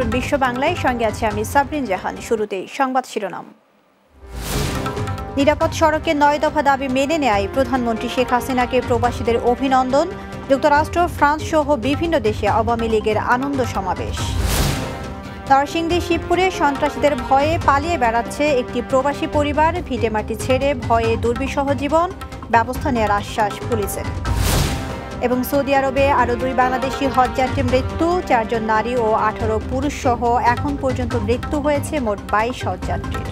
Neutron বিশ্ব বাংলায় সঙ্গে আছে আমি সাবরিন জাহান শুরুতেই সংবাদ শিরোনাম নিরাপদ সড়কে নয় দফা দাবি মেনে নেয় প্রধানমন্ত্রী শেখ হাসিনাকে প্রবাসীদের অভিনন্দন যুক্তরাষ্ট্র ফ্রান্স সহ বিভিন্ন দেশে আওয়ামী লীগের আনন্দ সমাবেশ নরসিংদী শিবপুরে সন্ত্রাসীদের ভয়ে পালিয়ে বেড়াচ্ছে একটি প্রবাসী পরিবার ভিটেমাটি ছেড়ে ভয়ে দুর্বিষহ জীবন ব্যবস্থা নেওয়ার আশ্বাস পুলিশের এবং সৌদি আরবে আরও দুই বাংলাদেশি হজযাত্রী মৃত্যু চারজন নারী ও আঠারো পুরুষ সহ এখন পর্যন্ত মৃত্যু হয়েছে মোট বাইশ হজযাত্রীর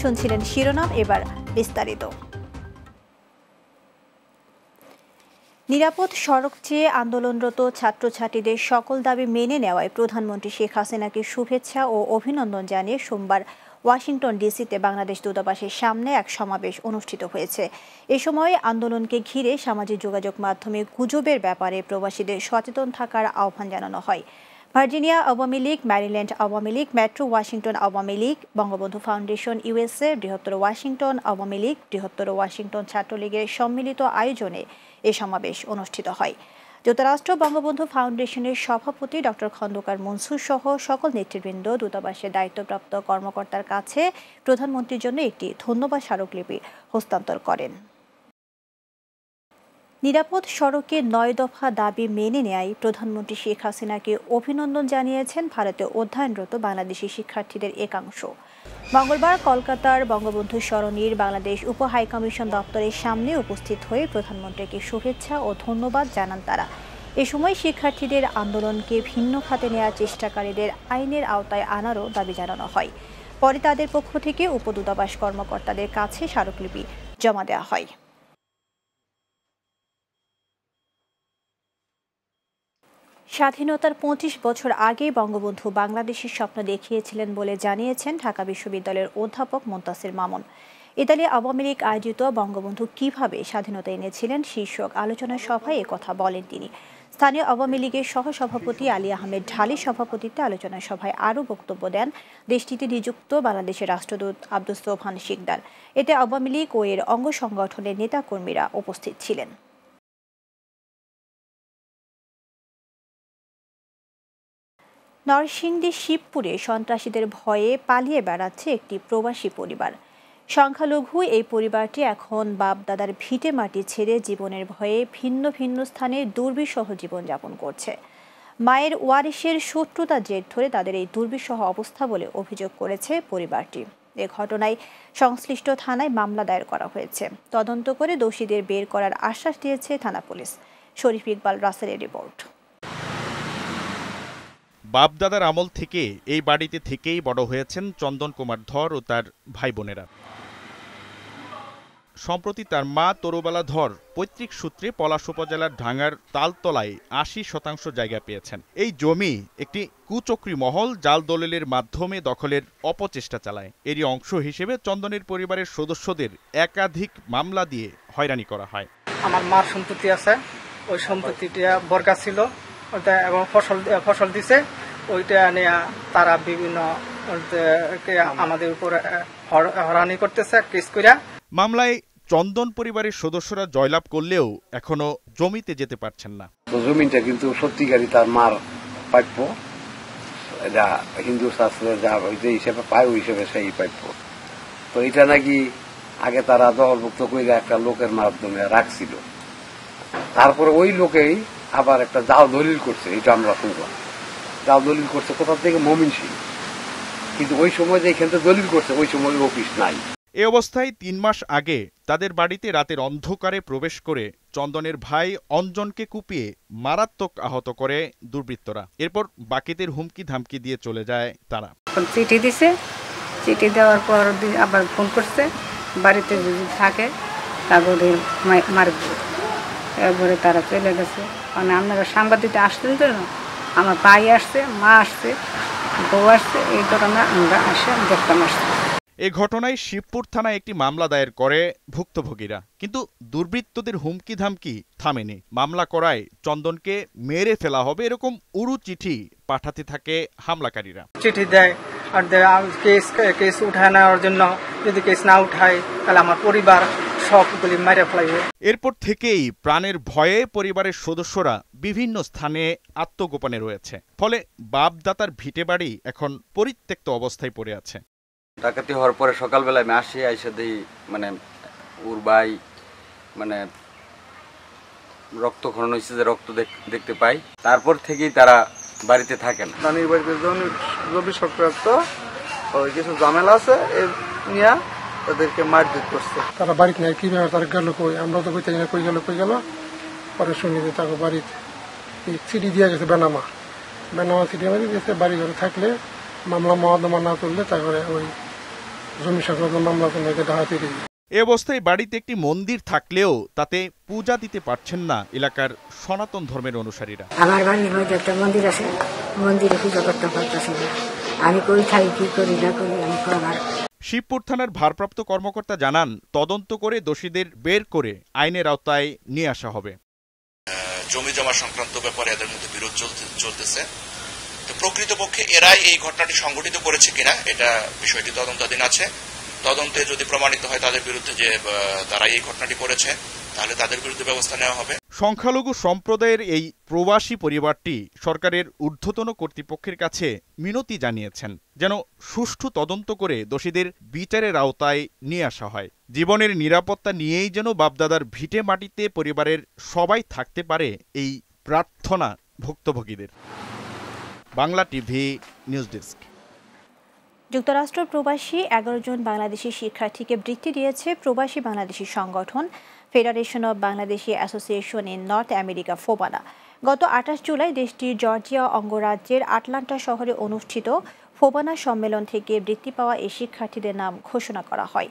শুনছিলেন শিরোনাম এবার বিস্তারিত নিরাপদ সড়ক চেয়ে আন্দোলনরত ছাত্রছাত্রীদের সকল দাবি মেনে নেওয়ায় প্রধানমন্ত্রী শেখ হাসিনাকে শুভেচ্ছা ও অভিনন্দন জানিয়ে সোমবার ওয়াশিংটন ডিসিতে বাংলাদেশ দূতাবাসের সামনে এক সমাবেশ অনুষ্ঠিত হয়েছে এ সময় আন্দোলনকে ঘিরে সামাজিক যোগাযোগ মাধ্যমে গুজবের ব্যাপারে প্রবাসীদের সচেতন থাকার আহ্বান জানানো হয় Virginia Awami League Maryland Awami League metro Washington Awami League Bangabandhu foundation USA বৃহত্তর ওয়াশিংটন আওয়ামী লীগ বৃহত্তর ওয়াশিংটন ছাত্রলীগের সম্মিলিত আয়োজনে এ সমাবেশ অনুষ্ঠিত হয় যুক্তরাষ্ট্র বঙ্গবন্ধু ফাউন্ডেশনের সভাপতি ডক্টর খন্দকার মনসুর সহ সকল নেতৃবৃন্দ দূতাবাসের দায়িত্বপ্রাপ্ত কর্মকর্তার কাছে প্রধানমন্ত্রীর জন্য একটি ধন্যবাদ স্মারকলিপি হস্তান্তর করেন নিরাপদ সড়কে নয় দফা দাবি মেনে নেয় প্রধানমন্ত্রী শেখ হাসিনাকে অভিনন্দন জানিয়েছেন ভারতে অধ্যয়নরত বাংলাদেশি শিক্ষার্থীদের একাংশ মঙ্গলবার কলকাতার বঙ্গবন্ধু সরণির বাংলাদেশ উপ হাইকমিশন দপ্তরের সামনে উপস্থিত হয়ে প্রধানমন্ত্রীকে শুভেচ্ছা ও ধন্যবাদ জানান তারা এ সময় শিক্ষার্থীদের আন্দোলনকে ভিন্ন খাতে নেওয়ার চেষ্টাকারীদের আইনের আওতায় আনারও দাবি জানানো হয় পরে তাদের পক্ষ থেকে উপদূতাবাস কর্মকর্তাদের কাছে স্মারকলিপি জমা দেওয়া হয় স্বাধীনতার পঁচিশ বছর আগে বঙ্গবন্ধু বাংলাদেশের স্বপ্ন দেখিয়েছিলেন বলে জানিয়েছেন ঢাকা বিশ্ববিদ্যালয়ের অধ্যাপক মোন্তাসির মামুন ইতালি আওয়ামী লীগ আয়োজিত বঙ্গবন্ধু কিভাবে স্বাধীনতা এনেছিলেন শীর্ষক আলোচনা সভায় কথা বলেন তিনি স্থানীয় আওয়ামী লীগের সহসভাপতি আলী আহমেদ ঢালি সভাপতিত্বে আলোচনা সভায় আরও বক্তব্য দেন দেশটিতে নিযুক্ত বাংলাদেশের রাষ্ট্রদূত আব্দুস শিকদার এতে আওয়ামী লীগ ও এর অঙ্গ সংগঠনের নেতাকর্মীরা উপস্থিত ছিলেন নরসিংদীর শিবপুরে সন্ত্রাসীদের ভয়ে পালিয়ে বেড়াচ্ছে একটি প্রবাসী পরিবার সংখ্যালঘু এই পরিবারটি এখন বাপদাদার ভিটে মাটি ছেড়ে জীবনের ভয়ে ভিন্ন ভিন্ন স্থানে দুর্বিষহ জীবনযাপন করছে মায়ের ওয়ারিশের শত্রুতা জের ধরে তাদের এই দুর্বিষহ অবস্থা বলে অভিযোগ করেছে পরিবারটি এ ঘটনায় সংশ্লিষ্ট থানায় মামলা দায়ের করা হয়েছে তদন্ত করে দোষীদের বের করার আশ্বাস দিয়েছে থানা পুলিশ শরীফ ইকবাল রাসেলের রিপোর্ট বাপদাদার আমল থেকে এই বাড়িতে থেকেই বড় হয়েছেন চন্দন কুমার ধর ও তার ভাই বোনেরা সম্প্রতি তার মা তরুবালা ধর পৈতৃক সূত্রে পলাশ উপজেলার ঢাঙ্গার তালতলায় আশি শতাংশ জায়গা পেয়েছেন এই জমি একটি কুচক্রি মহল জাল দলিলের মাধ্যমে দখলের অপচেষ্টা চালায় এরই অংশ হিসেবে চন্দনের পরিবারের সদস্যদের একাধিক মামলা দিয়ে হয়রানি করা হয় আমার মার সম্পত্তি আছে ওই সম্পত্তিটা বর্গা ছিল এবং ফসল ফসল দিছে ওইটা নিয়ে তারা বিভিন্ন আমাদের উপর হরানি করতেছে কেস করিয়া মামলায় চন্দন পরিবারের সদস্যরা জয়লাভ করলেও এখনো জমিতে যেতে পারছেন না জমিটা কিন্তু সত্যিকারই তার মার প্রাপ্য যা হিন্দু শাস্ত্রে যা যে হিসেবে পায় ওই হিসেবে সেই প্রাপ্য তো এটা নাকি আগে তারা দলভুক্ত করে একটা লোকের মাধ্যমে রাখছিল তারপরে ওই লোকেই আবার একটা জাল দলিল করছে এটা আমরা শুনবো তাও দলিল করছে কোথা থেকে মমিন সিং কিন্তু ওই সময় যে এখানে দলিল করছে ওই সময় অফিস নাই এ অবস্থায় তিন মাস আগে তাদের বাড়িতে রাতের অন্ধকারে প্রবেশ করে চন্দনের ভাই অঞ্জনকে কুপিয়ে মারাত্মক আহত করে দুর্বৃত্তরা এরপর বাকিদের হুমকি ধামকি দিয়ে চলে যায় তারা চিঠি দিছে চিঠি দেওয়ার পর আবার ফোন করছে বাড়িতে যদি থাকে তারপরে মারবে এরপরে তারা চলে গেছে মানে আপনারা সাংবাদিকটা আসতেন তো আমার ভাই আসছে মা আসছে বউ আসছে এই ঘটনা আমরা আসে দেখতাম আসছি এ ঘটনায় শিবপুর থানায় একটি মামলা দায়ের করে ভুক্তভোগীরা কিন্তু দুর্বৃত্তদের হুমকি ধামকি থামেনি মামলা করায় চন্দনকে মেরে ফেলা হবে এরকম উরু চিঠি পাঠাতে থাকে হামলাকারীরা চিঠি দেয় আর কেস কেস উঠায় নেওয়ার জন্য যদি কেস না উঠায় তাহলে আমার পরিবার মেরে এরপর থেকেই প্রাণের ভয়ে পরিবারের সদস্যরা বিভিন্ন স্থানে আত্মগোপনে রয়েছে ফলে বাপদাতার ভিটে বাড়ি এখন পরিত্যক্ত অবস্থায় পড়ে আছে ডাকাতি হওয়ার পরে সকালবেলায় আমি আসি আইসে দিই মানে ওর ভাই মানে খনন হয়েছে যে রক্ত দেখতে পাই তারপর থেকেই তারা বাড়িতে থাকেন নানির বাড়িতে জমি জমি সক্রান্ত ওই কিছু ঝামেলা আছে এ নিয়ে তাদেরকে মারধর করছে তারা বাড়িতে নাই কিভাবে তারা গেল কই আমরা তো কইতে না কই গেল কই গেল পরে শুনি যে তাকে বাড়িতে সিটি দিয়ে গেছে বেনামা বেনামা সিটি মারি গেছে বাড়ি ঘরে থাকলে মামলা মহাদমা না তুললে তারপরে ওই জমি সংক্রান্ত মামলা তোমাকে ডাহাতে দিয়ে এ অবস্থায় বাড়িতে একটি মন্দির থাকলেও তাতে পূজা দিতে পারছেন না এলাকার সনাতন ধর্মের অনুসারীরা আমার বাড়ির মধ্যে একটা মন্দির আছে মন্দিরে পূজা করতে পারতেছি আমি কই থাকি কি করি না করি আমি শিবপুর থানার ভারপ্রাপ্ত কর্মকর্তা জানান তদন্ত করে দোষীদের বের করে আইনের আওতায় নিয়ে আসা হবে জমি জমা সংক্রান্ত ব্যাপারে এদের মধ্যে বিরোধ চলতেছে তো প্রকৃতপক্ষে এরাই এই ঘটনাটি সংঘটিত করেছে কিনা এটা বিষয়টি তদন্তাধীন আছে তদন্তে যদি প্রমাণিত হয় তাদের বিরুদ্ধে যে তারা এই ঘটনাটি করেছে তাহলে তাদের বিরুদ্ধে ব্যবস্থা নেওয়া হবে সংখ্যালঘু সম্প্রদায়ের এই প্রবাসী পরিবারটি সরকারের ঊর্ধ্বতন কর্তৃপক্ষের কাছে মিনতি জানিয়েছেন যেন সুষ্ঠু তদন্ত করে দোষীদের বিচারের আওতায় নিয়ে আসা হয় জীবনের নিরাপত্তা নিয়েই যেন বাপদাদার ভিটে মাটিতে পরিবারের সবাই থাকতে পারে এই প্রার্থনা ভুক্তভোগীদের বাংলা টিভি নিউজ ডেস্ক যুক্তরাষ্ট্র প্রবাসী এগারো জন বাংলাদেশি শিক্ষার্থীকে বৃত্তি দিয়েছে প্রবাসী বাংলাদেশি সংগঠন federation of Bangladeshi association in North America FOBANA গত আঠাশ জুলাই দেশটির জর্জিয়া অঙ্গরাজ্যের আটলান্টা শহরে অনুষ্ঠিত ফোবানা সম্মেলন থেকে বৃত্তি পাওয়া এই শিক্ষার্থীদের নাম ঘোষণা করা হয়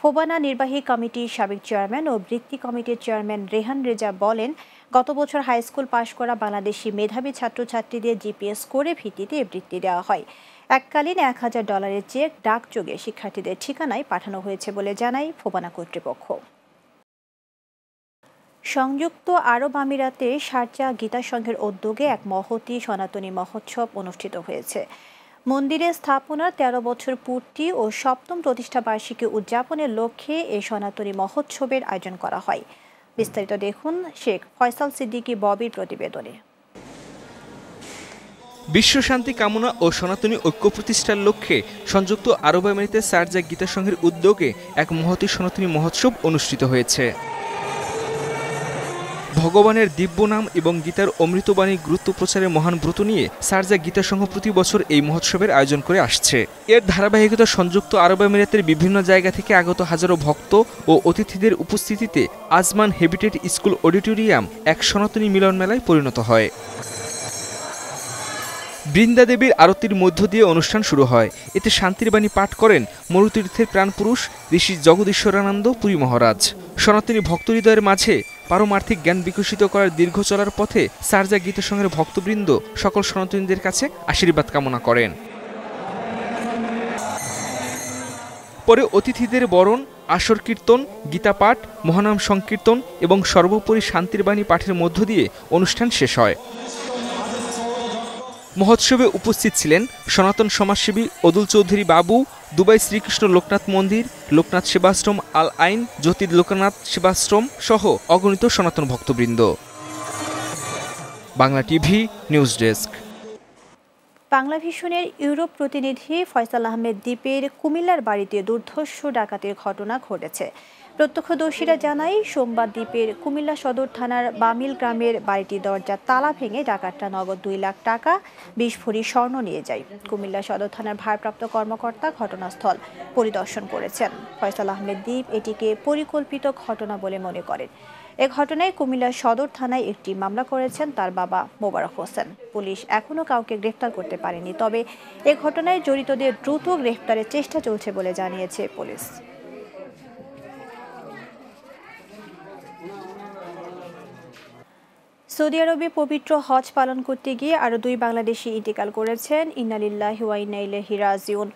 ফোবানা নির্বাহী কমিটির সাবেক চেয়ারম্যান ও বৃত্তি কমিটির চেয়ারম্যান রেহান রেজা বলেন গত বছর হাই স্কুল পাশ করা বাংলাদেশি মেধাবী ছাত্রছাত্রীদের জিপিএস করে ভিত্তিতে বৃত্তি দেওয়া হয় এককালীন এক হাজার ডলারের চেক ডাকযোগে শিক্ষার্থীদের ঠিকানায় পাঠানো হয়েছে বলে জানায় ফোবানা কর্তৃপক্ষ সংযুক্ত আরব আমিরাতে সারজা গীতা সংঘের উদ্যোগে এক মহতি সনাতনী মহোৎসব অনুষ্ঠিত হয়েছে মন্দিরে স্থাপনার ১৩ বছর পূর্তি ও সপ্তম প্রতিষ্ঠাবার্ষিকী উদযাপনের লক্ষ্যে এই সনাতনী মহোৎসবের আয়োজন করা হয় বিস্তারিত দেখুন শেখ ফয়সাল সিদ্দিকী ববির প্রতিবেদনে বিশ্ব শান্তি কামনা ও সনাতনী ঐক্য প্রতিষ্ঠার লক্ষ্যে সংযুক্ত আরব আমিরাতে সারজা গীতা সংঘের উদ্যোগে এক মহতি সনাতনী মহোৎসব অনুষ্ঠিত হয়েছে ভগবানের দিব্য নাম এবং গীতার অমৃতবাণী গুরুত্ব প্রচারের মহান ব্রত নিয়ে সার্জা গীতা সংঘ প্রতি বছর এই মহোৎসবের আয়োজন করে আসছে এর ধারাবাহিকতা সংযুক্ত আরব আমিরাতের বিভিন্ন জায়গা থেকে আগত হাজারো ভক্ত ও অতিথিদের উপস্থিতিতে আজমান হেবিটেড স্কুল অডিটোরিয়াম এক সনাতনী মিলন মেলায় পরিণত হয় বৃন্দাদেবীর আরতির মধ্য দিয়ে অনুষ্ঠান শুরু হয় এতে শান্তির বাণী পাঠ করেন মরুতীর্থের প্রাণপুরুষ ঋষি জগদীশ্বরানন্দ পুরী মহারাজ সনাতনী ভক্ত হৃদয়ের মাঝে পারমার্থিক জ্ঞান বিকশিত করার দীর্ঘ চলার পথে সারজা গীতসংঘের ভক্তবৃন্দ সকল সনাতনীদের কাছে আশীর্বাদ কামনা করেন পরে অতিথিদের বরণ আসর কীর্তন গীতাপাঠ মহানাম সংকীর্তন এবং সর্বোপরি শান্তির বাণী পাঠের মধ্য দিয়ে অনুষ্ঠান শেষ হয় মহোৎসবে উপস্থিত ছিলেন সনাতন সমাজসেবী অদুল চৌধুরী বাবু দুবাই শ্রীকৃষ্ণ লোকনাথ মন্দির লোকনাথ সেবাশ্রম আল আইন জ্যোতি লোকনাথ সেবাশ্রম সহ অগণিত সনাতন ভক্তবৃন্দ Bangla TV news desk Bangla ভিশনের ইউরোপ প্রতিনিধি ফয়সাল আহমেদ দ্বীপের কুমিল্লার বাড়িতে দুর্ধর্ষ ডাকাতির ঘটনা ঘটেছে প্রত্যক্ষদর্শীরা জানায় সোমবার দ্বীপের কুমিল্লা সদর থানার বামিল গ্রামের বাড়িটি দরজা তালা ভেঙে ডাকাতটা নগদ দুই লাখ টাকা বিশ ভরি স্বর্ণ নিয়ে যায় কুমিল্লা সদর থানার ভারপ্রাপ্ত কর্মকর্তা ঘটনাস্থল পরিদর্শন করেছেন ফয়সাল আহমেদ দ্বীপ এটিকে পরিকল্পিত ঘটনা বলে মনে করেন এ ঘটনায় কুমিল্লা সদর থানায় একটি মামলা করেছেন তার বাবা মোবারক হোসেন পুলিশ এখনও কাউকে গ্রেফতার করতে পারেনি তবে এ ঘটনায় জড়িতদের দ্রুত গ্রেফতারের চেষ্টা চলছে বলে জানিয়েছে পুলিশ সৌদি আরবে পবিত্র হজ পালন করতে গিয়ে আরও দুই বাংলাদেশি ইন্তেকাল করেছেন ইনালিল্লাহ হুয়াইনাইলে হিরাজিউন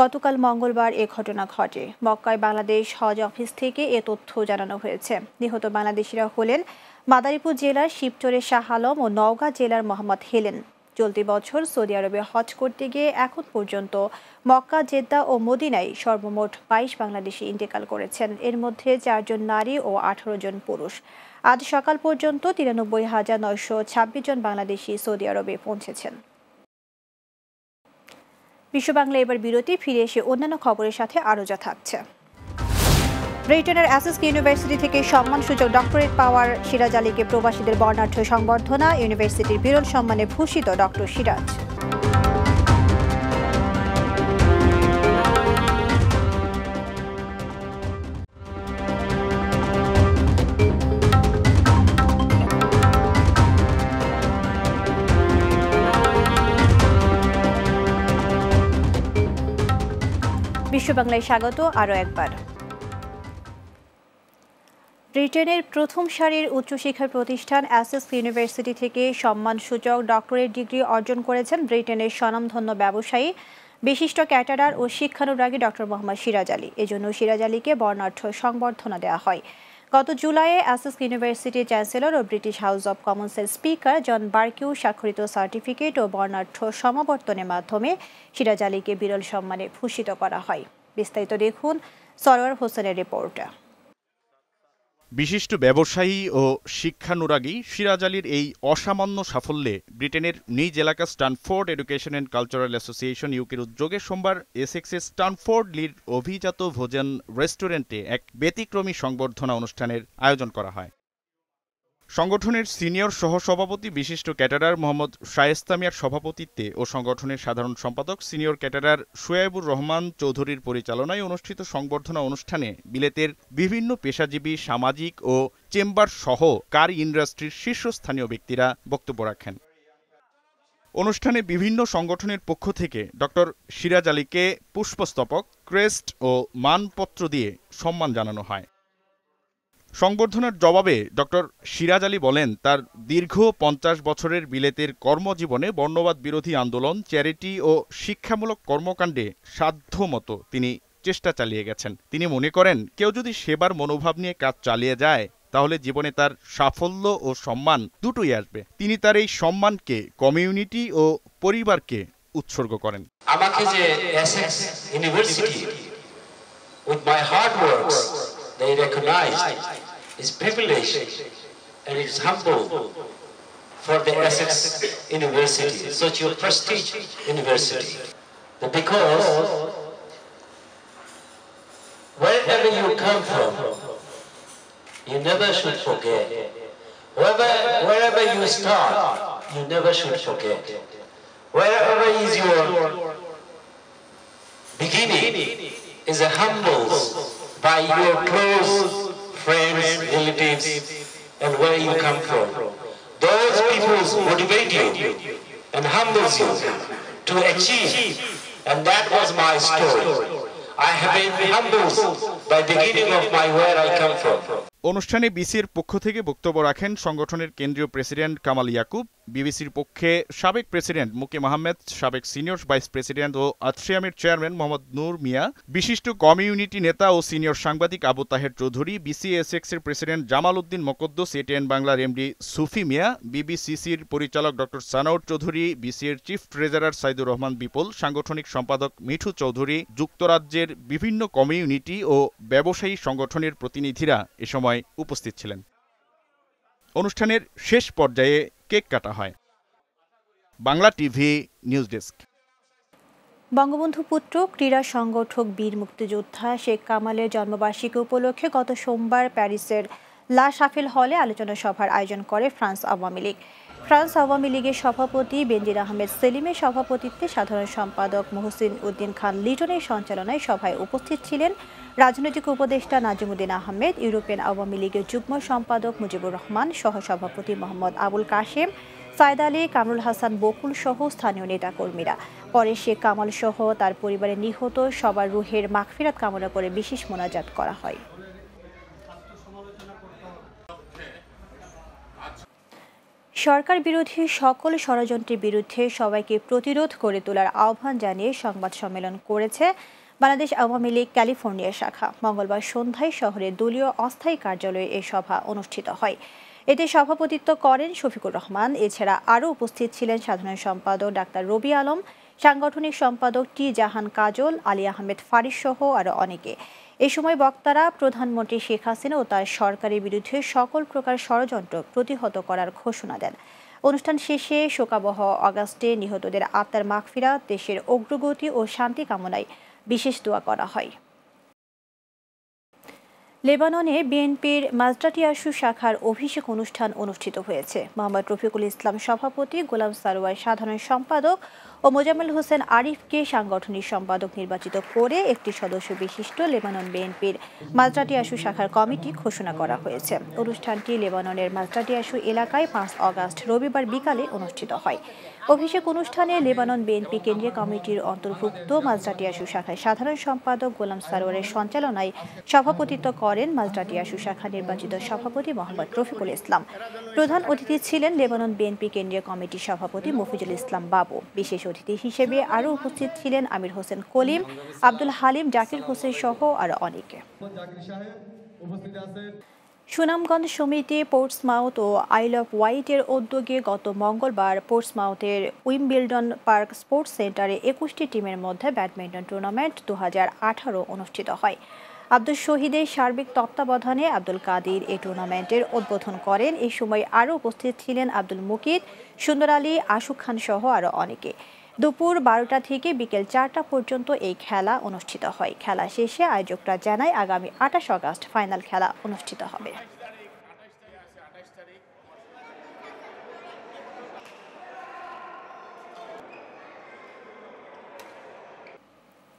গতকাল মঙ্গলবার এ ঘটনা ঘটে মক্কায় বাংলাদেশ হজ অফিস থেকে এ তথ্য জানানো হয়েছে নিহত বাংলাদেশিরা হলেন মাদারীপুর জেলার শিবচরের শাহ আলম ও নওগাঁ জেলার মোহাম্মদ হেলেন চলতি বছর সৌদি আরবে হজ করতে গিয়ে এখন পর্যন্ত মক্কা জেদ্দা ও মদিনায় সর্বমোট বাইশ বাংলাদেশি ইন্তেকাল করেছেন এর মধ্যে চারজন নারী ও আঠারো জন পুরুষ আজ সকাল পর্যন্ত তিরানব্বই হাজার নয়শো ছাব্বিশ জন বাংলাদেশি সৌদি আরবে পৌঁছেছেন বিশ্ব বাংলা এবার বিরতি ফিরে এসে অন্যান্য খবরের সাথে আরও যা থাকছে ব্রিটেনের অ্যাসিস্ট ইউনিভার্সিটি থেকে সম্মানসূচক ডক্টরেট পাওয়ার সিরাজ আলীকে প্রবাসীদের বর্ণাঢ্য সংবর্ধনা ইউনিভার্সিটির বিরল সম্মানে ভূষিত ডক্টর সিরাজ বাংলায় স্বাগত আরও একবার ব্রিটেনের প্রথম সারির উচ্চশিক্ষা প্রতিষ্ঠান অ্যাসেস ইউনিভার্সিটি থেকে সম্মানসূচক ডক্টরেট ডিগ্রি অর্জন করেছেন ব্রিটেনের স্বনামধন্য ব্যবসায়ী বিশিষ্ট ক্যাটারার ও শিক্ষানুরাগী ডক্টর মোহাম্মদ সিরাজ আলী এজন্য সিরাজ আলীকে বর্ণাঢ্য সংবর্ধনা দেওয়া হয় গত জুলাইয়ে অ্যাসেস ইউনিভার্সিটির চ্যান্সেলর ও ব্রিটিশ হাউস অব কমন্সের স্পিকার জন বার্কিউ স্বাক্ষরিত সার্টিফিকেট ও বর্ণাঢ্য সমাবর্তনের মাধ্যমে সিরাজ আলীকে বিরল সম্মানে ভূষিত করা হয় বিস্তারিত দেখুন সরোয়ার হোসেনের রিপোর্টে বিশিষ্ট ব্যবসায়ী ও শিক্ষানুরাগী সিরাজ আলীর এই অসামান্য সাফল্যে ব্রিটেনের নিজ এলাকা Stanford education and cultural association ইউকের উদ্যোগে সোমবার এসেক্সে স্টানফোর্ড লির অভিজাত ভোজন রেস্টুরেন্টে এক ব্যতিক্রমী সংবর্ধনা অনুষ্ঠানের আয়োজন করা হয় সংগঠনের সিনিয়র সহসভাপতি বিশিষ্ট ক্যাটারার মোহাম্মদ শায়েস্তামিয়ার সভাপতিত্বে ও সংগঠনের সাধারণ সম্পাদক সিনিয়র ক্যাটারার সোয়াইবুর রহমান চৌধুরীর পরিচালনায় অনুষ্ঠিত সংবর্ধনা অনুষ্ঠানে বিলেতের বিভিন্ন পেশাজীবী সামাজিক ও চেম্বার সহ কার ইন্ডাস্ট্রির শীর্ষস্থানীয় ব্যক্তিরা বক্তব্য রাখেন অনুষ্ঠানে বিভিন্ন সংগঠনের পক্ষ থেকে ডক্টর সিরাজ আলীকে পুষ্পস্তপক ক্রেস্ট ও মানপত্র দিয়ে সম্মান জানানো হয় সংবর্ধনার জবাবে ডক্টর সিরাজ আলী বলেন তার দীর্ঘ পঞ্চাশ বছরের বিলেতের কর্মজীবনে বর্ণবাদ বিরোধী আন্দোলন চ্যারিটি ও শিক্ষামূলক কর্মকাণ্ডে সাধ্যমতো তিনি চেষ্টা চালিয়ে গেছেন তিনি মনে করেন কেউ যদি সেবার মনোভাব নিয়ে কাজ চালিয়ে যায় তাহলে জীবনে তার সাফল্য ও সম্মান দুটোই আসবে তিনি তার এই সম্মানকে কমিউনিটি ও পরিবারকে উৎসর্গ করেন আমাকে যে university with my hard works They recognized his privilege and it's humble for the Essex University, such a prestige university. But because wherever you come from, you never should forget. Wherever, wherever you start, you never should forget. Wherever is your beginning, is a humble by your close friends, relatives, and where you come from. Those people motivate you and humbles you to achieve. And that was my story. I have been humbled by the giving of my where I come from. অনুষ্ঠানে বিসির পক্ষ থেকে বক্তব্য রাখেন সংগঠনের কেন্দ্রীয় president Kamal Yakub বিবিসির পক্ষে সাবেক প্রেসিডেন্ট মুকিম আহমেদ সাবেক সিনিয়র ভাইস প্রেসিডেন্ট ও আথ্রিয়ামের চেয়ারম্যান মোহাম্মদ নূর মিয়া বিশিষ্ট কমিউনিটি নেতা ও সিনিয়র সাংবাদিক আবু তাহের চৌধুরী বিসিএসএক্স এর প্রেসিডেন্ট জামাল উদ্দিন মকদ্দস এটিএন বাংলার এমডি সুফি মিয়া বিবিসিসির পরিচালক ডক্টর সানাউর চৌধুরী বিসিএর চিফ ট্রেজারার সাইদুর রহমান বিপুল সাংগঠনিক সম্পাদক মিঠু চৌধুরী যুক্তরাজ্যের বিভিন্ন কমিউনিটি ও ব্যবসায়ী সংগঠনের প্রতিনিধিরা এ সময় উপস্থিত ছিলেন অনুষ্ঠানের শেষ পর্যায়ে কেক কাটা হয় Bangla TV news desk Bangabandhu পুত্র ক্রীড়া সংগঠক বীর মুক্তিযোদ্ধা শেখ কামালের জন্মবার্ষিকী উপলক্ষে গত সোমবার প্যারিসের লা সাফিল হলে আলোচনা সভার আয়োজন করে ফ্রান্স আওয়ামী লীগ ফ্রান্স আওয়ামী লীগের সভাপতি বেঞ্জির আহমেদ সেলিমের সভাপতিত্বে সাধারণ সম্পাদক মহসিন উদ্দিন খান লিটনের সঞ্চালনায় সভায় উপস্থিত ছিলেন রাজনৈতিক উপদেষ্টা নাজিমুদ্দিন আহমেদ ইউরোপিয়ান আওয়ামী লীগের যুগ্ম সম্পাদক মুজিবুর রহমান সহসভাপতি মোহাম্মদ আবুল কাশেম সায়দ আলী কামরুল হাসান বকুল সহ স্থানীয় নেতাকর্মীরা পরে শেখ কামাল সহ তার পরিবারে নিহত সবার রুহের মাগফিরাত কামনা করে বিশেষ মোনাজাত করা হয় সরকার বিরোধী সকল ষড়যন্ত্রের বিরুদ্ধে সবাইকে প্রতিরোধ করে তোলার আহ্বান জানিয়ে সংবাদ সম্মেলন করেছে বাংলাদেশ আওয়ামী লীগ ক্যালিফোর্নিয়া শাখা মঙ্গলবার সন্ধ্যায় শহরে দলীয় অস্থায়ী কার্যালয়ে এই সভা অনুষ্ঠিত হয় এতে সভাপতিত্ব করেন শফিকুর রহমান এছাড়া আরও উপস্থিত ছিলেন সাধারণ সম্পাদক ডাক্তার রবি আলম সাংগঠনিক সম্পাদক টি জাহান কাজল আলী আহমেদ ফারিস সহ আরও অনেকে এ সময় বক্তারা প্রধানমন্ত্রী শেখ হাসিনা ও তার সরকারের বিরুদ্ধে সকল প্রকার ষড়যন্ত্র প্রতিহত করার ঘোষণা দেন অনুষ্ঠান শেষে শোকাবহ অগাস্টে নিহতদের আত্মার মাগফিরা দেশের অগ্রগতি ও শান্তি কামনায় বিশেষ দোয়া করা হয় লেবাননে বিএনপির মাজরাটিয়াসু শাখার অভিষেক অনুষ্ঠান অনুষ্ঠিত হয়েছে মোহাম্মদ রফিকুল ইসলাম সভাপতি গোলাম সারোয়ার সাধারণ সম্পাদক ও মোজাম্মেল হোসেন আরিফকে সাংগঠনিক সম্পাদক নির্বাচিত করে একটি সদস্য বিশিষ্ট লেবানন বিএনপির মাজরাটিয়াসু শাখার কমিটি ঘোষণা করা হয়েছে অনুষ্ঠানটি লেবাননের মাজরাটিয়াসু এলাকায় পাঁচ অগাস্ট রবিবার বিকালে অনুষ্ঠিত হয় অভিষেক অনুষ্ঠানে লেবানন বিএনপি কেন্দ্রীয় কমিটির অন্তর্ভুক্ত মাজরাটিয়াসু শাখায় সাধারণ সম্পাদক গোলাম সারোয়ারের সঞ্চালনায় সভাপতিত্ব করেন মাজরাটিয়াসু শাখা নির্বাচিত সভাপতি মোহাম্মদ রফিকুল ইসলাম প্রধান অতিথি ছিলেন লেবানন বিএনপি কেন্দ্রীয় কমিটির সভাপতি মফিজুল ইসলাম বাবু বিশেষ অতিথি হিসেবে আরও উপস্থিত ছিলেন আমির হোসেন কলিম আব্দুল হালিম জাকির হোসেন সহ আরও অনেকে সুনামগঞ্জ সমিতি পোর্টসমাউথ ও আইল অফ হোয়াইটের উদ্যোগে গত মঙ্গলবার পোর্টসমাউথের উইম্বিল্ডন পার্ক স্পোর্টস সেন্টারে একুশটি টিমের মধ্যে ব্যাডমিন্টন টুর্নামেন্ট দু অনুষ্ঠিত হয় আব্দুল শহীদের সার্বিক তত্ত্বাবধানে আব্দুল কাদির এই টুর্নামেন্টের উদ্বোধন করেন এই সময় আরও উপস্থিত ছিলেন আব্দুল মুকিদ সুন্দর আলী আশুক খান সহ আরও অনেকে দুপুর বারোটা থেকে বিকেল চারটা পর্যন্ত এই খেলা অনুষ্ঠিত হয় খেলা শেষে আয়োজকরা জানায় আগামী আঠাশ অগাস্ট ফাইনাল খেলা অনুষ্ঠিত হবে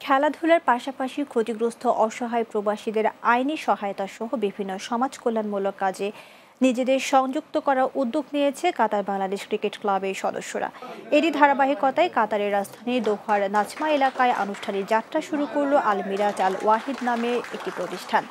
খেলাধুলার পাশাপাশি ক্ষতিগ্রস্ত অসহায় প্রবাসীদের আইনি সহায়তা সহ বিভিন্ন সমাজ কল্যাণমূলক কাজে নিজেদের সংযুক্ত করার উদ্যোগ নিয়েছে কাতার বাংলাদেশ ক্রিকেট ক্লাবের সদস্যরা এরই ধারাবাহিকতায় কাতারের রাজধানী দোহার নাজমা এলাকায় আনুষ্ঠানিক যাত্রা শুরু করল আল মিরাজ আল ওয়াহিদ নামে একটি প্রতিষ্ঠান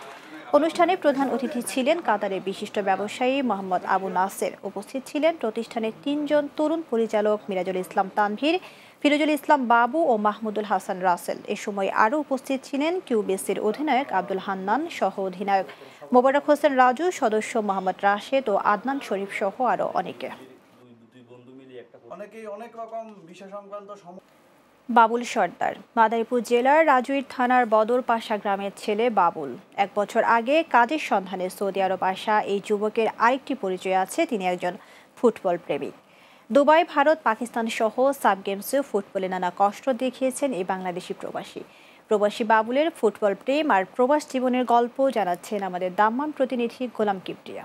অনুষ্ঠানে প্রধান অতিথি ছিলেন কাতারের বিশিষ্ট ব্যবসায়ী মোহাম্মদ আবু নাসের উপস্থিত ছিলেন প্রতিষ্ঠানের তিনজন তরুণ পরিচালক মিরাজুল ইসলাম তানভীর ফিরোজুল ইসলাম বাবু ও মাহমুদুল হাসান রাসেল এ সময় আরও উপস্থিত ছিলেন কিউবিসির অধিনায়ক আব্দুল হান্নান সহ অধিনায়ক মোবারক হোসেন রাজু সদস্য মোহাম্মদ রাশেদ ও আদনান শরীফ সহ আরো অনেকে বাবুল সর্দার মাদারীপুর জেলার রাজুইর থানার বদরপাশা গ্রামের ছেলে বাবুল এক বছর আগে কাজের সন্ধানে সৌদি আরব আসা এই যুবকের আরেকটি পরিচয় আছে তিনি একজন ফুটবল প্রেমিক দুবাই ভারত পাকিস্তান সহ সাব গেমসেও ফুটবলে নানা কষ্ট দেখিয়েছেন এই বাংলাদেশি প্রবাসী প্রবাসী বাবুলের ফুটবল প্রেম আর প্রবাস জীবনের গল্প জানাচ্ছেন আমাদের দাম্মান প্রতিনিধি গোলাম কিপ্টিয়া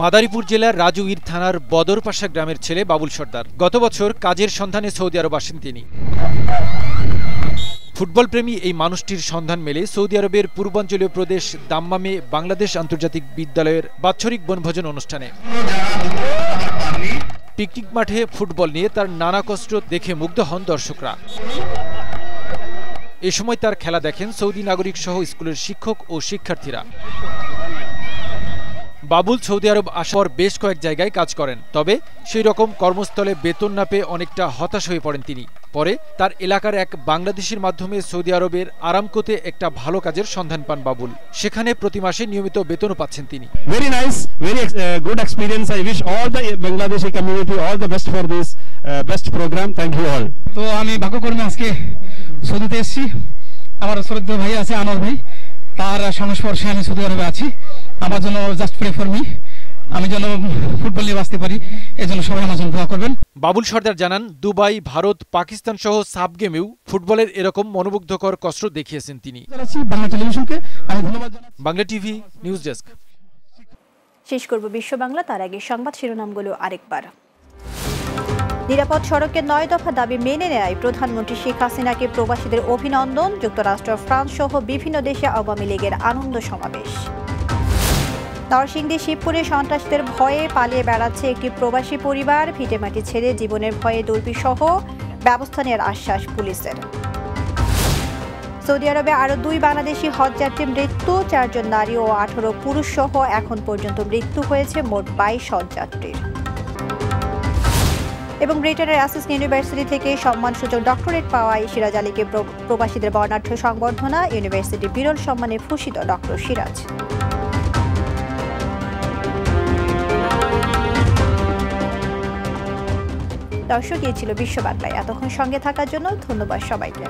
মাদারীপুর জেলার রাজুইর থানার বদরপাশা গ্রামের ছেলে বাবুল সর্দার গত বছর কাজের সন্ধানে সৌদি আরব আসেন তিনি ফুটবল প্রেমী এই মানুষটির সন্ধান মেলে সৌদি আরবের পূর্বাঞ্চলীয় প্রদেশ দাম্মামে বাংলাদেশ আন্তর্জাতিক বিদ্যালয়ের বাৎসরিক বনভোজন অনুষ্ঠানে পিকনিক মাঠে ফুটবল নিয়ে তার নানা কষ্ট দেখে মুগ্ধ হন দর্শকরা এ সময় তার খেলা দেখেন সৌদি নাগরিক সহ স্কুলের শিক্ষক ও শিক্ষার্থীরা বাবুল সৌদি আরব আসার বেশ কয়েক জায়গায় কাজ করেন তবে সেই রকম কর্মস্থলে বেতন না পেয়ে অনেকটা হতাশ হয়ে পড়েন তিনি পরে তার এলাকার এক বাংলাদেশির মাধ্যমে সৌদি আরবের আরামকোতে একটা ভালো কাজের সন্ধান পান বাবুল সেখানে প্রতি মাসে নিয়মিত বেতনও পাচ্ছেন তিনি very nice very good experience I wish all the Bangladeshi community all the best for this best program thank you all তো আমি ভাগ্যকর্মে আজকে সৌদিতে এসেছি আমার শ্রদ্ধ ভাই আছে আমার ভাই তার সংস্পর্শে আমি সৌদি আরবে আছি আমার জন্য জাস্ট প্রে ফর মি আমি যেন ফুটবল নিয়ে বাঁচতে পারি এজন্য সবাই আমার জন্য দোয়া করবেন বাবুল সর্দার জানান দুবাই ভারত পাকিস্তান সহ সাব গেমেও ফুটবলের এরকম মনোমুগ্ধকর কসরত দেখিয়েছেন তিনি বাংলা টেলিভিশনকে আমি ধন্যবাদ বাংলা টিভি নিউজ ডেস্ক শেষ করব বিশ্ব বাংলা তার আগে সংবাদ শিরোনামগুলো আরেকবার নিরাপদ সড়কের নয় দফা দাবি মেনে নেয় প্রধানমন্ত্রী শেখ হাসিনাকে প্রবাসীদের অভিনন্দন যুক্তরাষ্ট্র ফ্রান্স সহ বিভিন্ন দেশে আওয়ামী লীগের আনন্দ সমাবেশ নরসিংদী শিবপুরে সন্ত্রাসীদের ভয়ে পালিয়ে বেড়াচ্ছে একটি প্রবাসী পরিবার ভিটেমাটি ছেড়ে জীবনের ভয়ে দুর্বিসহ ব্যবস্থা নেওয়ার আশ্বাস পুলিশের সৌদি আরবে আরও দুই বাংলাদেশি হজযাত্রী মৃত্যু চারজন নারী ও আঠারো পুরুষ সহ এখন পর্যন্ত মৃত্যু হয়েছে মোট বাইশ হজযাত্রীর এবং ব্রিটেনের অ্যাসিস ইউনিভার্সিটি থেকে সম্মানসূচক ডক্টরেট পাওয়ায় সিরাজ আলীকে প্রবাসীদের বর্ণাঢ্য সংবর্ধনা ইউনিভার্সিটি বিরল সম্মানে ভূষিত ডক্টর সিরাজ দর্শক এই ছিল বিশ্ববাংলায় এতক্ষণ সঙ্গে থাকার জন্য ধন্যবাদ সবাইকে